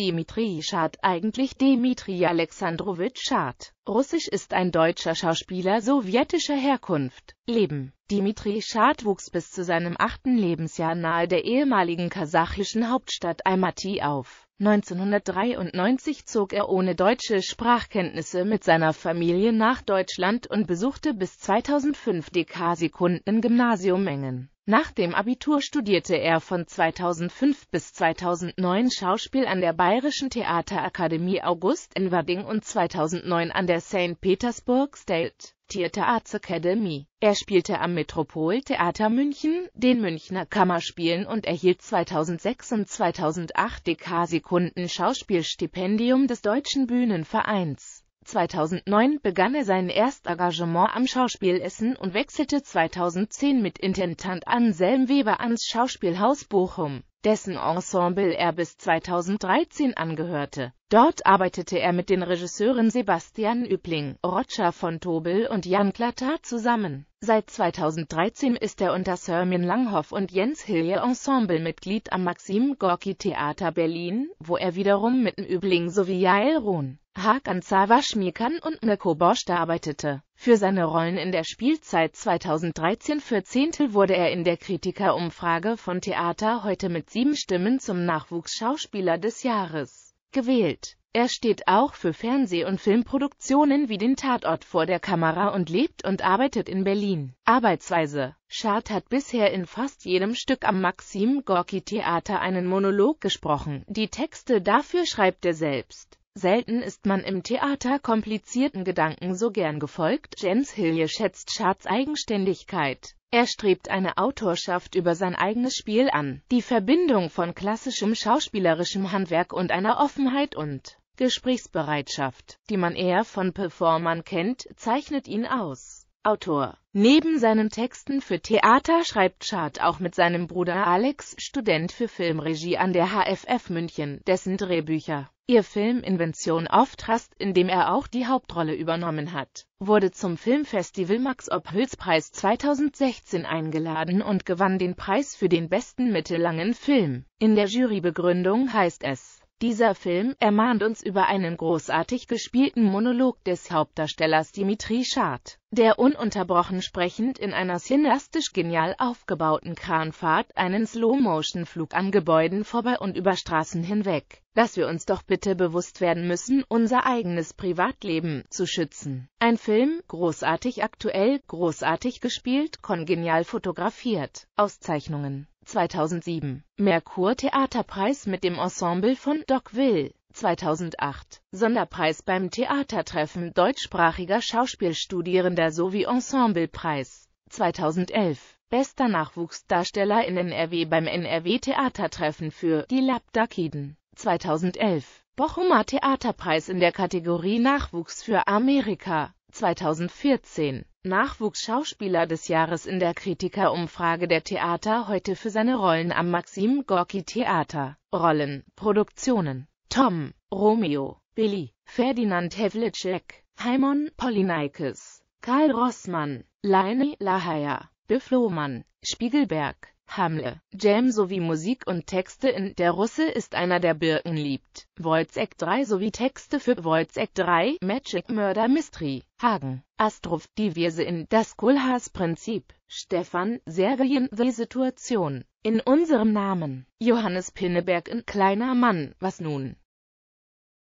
Dimitri Schad, eigentlich Dimitri Alexandrowitsch Schad. Russisch ist ein deutscher Schauspieler sowjetischer Herkunft. Leben Dimitri Schad wuchs bis zu seinem achten Lebensjahr nahe der ehemaligen kasachischen Hauptstadt Almaty auf. 1993 zog er ohne deutsche Sprachkenntnisse mit seiner Familie nach Deutschland und besuchte bis 2005 DK Sekunden Gymnasium Mengen. Nach dem Abitur studierte er von 2005 bis 2009 Schauspiel an der Bayerischen Theaterakademie August in Wadding und 2009 an der St. Petersburg State Theatre Arts Academy. Er spielte am Metropoltheater München, den Münchner Kammerspielen und erhielt 2006 und 2008 DK-Sekunden Schauspielstipendium des Deutschen Bühnenvereins. 2009 begann er sein Erstengagement am Schauspiel Essen und wechselte 2010 mit Intendant Anselm Weber ans Schauspielhaus Bochum, dessen Ensemble er bis 2013 angehörte. Dort arbeitete er mit den Regisseuren Sebastian Übling, Roger von Tobel und Jan Klatar zusammen. Seit 2013 ist er unter Sirmin Langhoff und Jens Hilje Ensemblemitglied am Maxim Gorki Theater Berlin, wo er wiederum mit Übling sowie Jael Rohn an Zawa Zawaschmirkan und Mirko Borst arbeitete. Für seine Rollen in der Spielzeit 2013-14 wurde er in der Kritikerumfrage von Theater heute mit sieben Stimmen zum Nachwuchsschauspieler des Jahres gewählt. Er steht auch für Fernseh- und Filmproduktionen wie den Tatort vor der Kamera und lebt und arbeitet in Berlin. Arbeitsweise Schad hat bisher in fast jedem Stück am Maxim Gorki Theater einen Monolog gesprochen. Die Texte dafür schreibt er selbst. Selten ist man im Theater komplizierten Gedanken so gern gefolgt. Jens Hilje schätzt Schatz Eigenständigkeit. Er strebt eine Autorschaft über sein eigenes Spiel an. Die Verbindung von klassischem schauspielerischem Handwerk und einer Offenheit und Gesprächsbereitschaft, die man eher von Performern kennt, zeichnet ihn aus. Autor Neben seinen Texten für Theater schreibt Schad auch mit seinem Bruder Alex, Student für Filmregie an der HFF München, dessen Drehbücher ihr Film Invention of Trust, in dem er auch die Hauptrolle übernommen hat, wurde zum Filmfestival Max Ophüls Preis 2016 eingeladen und gewann den Preis für den besten mittellangen Film. In der Jurybegründung heißt es, dieser Film ermahnt uns über einen großartig gespielten Monolog des Hauptdarstellers Dimitri Schad, der ununterbrochen sprechend in einer cineastisch genial aufgebauten Kranfahrt einen Slow-Motion-Flug an Gebäuden vorbei und über Straßen hinweg, dass wir uns doch bitte bewusst werden müssen, unser eigenes Privatleben zu schützen. Ein Film, großartig aktuell, großartig gespielt, kongenial fotografiert, Auszeichnungen 2007, Merkur Theaterpreis mit dem Ensemble von Doc Will, 2008, Sonderpreis beim Theatertreffen deutschsprachiger Schauspielstudierender sowie Ensemblepreis, 2011, bester Nachwuchsdarsteller in NRW beim NRW-Theatertreffen für Die Labdakiden, 2011, Bochumer Theaterpreis in der Kategorie Nachwuchs für Amerika, 2014. Nachwuchsschauspieler des Jahres in der Kritikerumfrage der Theater heute für seine Rollen am Maxim Gorki Theater. Rollen, Produktionen Tom, Romeo, Billy, Ferdinand Havlicek, Haimon Polynaikes, Karl Rossmann, Leine Lahaya, Biff Lohmann, Spiegelberg, Hamle, Jam sowie Musik und Texte in Der Russe ist einer der Birken liebt, Wojcek 3 sowie Texte für Wojcek 3, Magic Murder Mystery, Hagen, Astrof, die Wirse in Das Kohlhaas-Prinzip, Stefan, Sergejen, The Situation, in unserem Namen, Johannes Pinneberg in Kleiner Mann, was nun?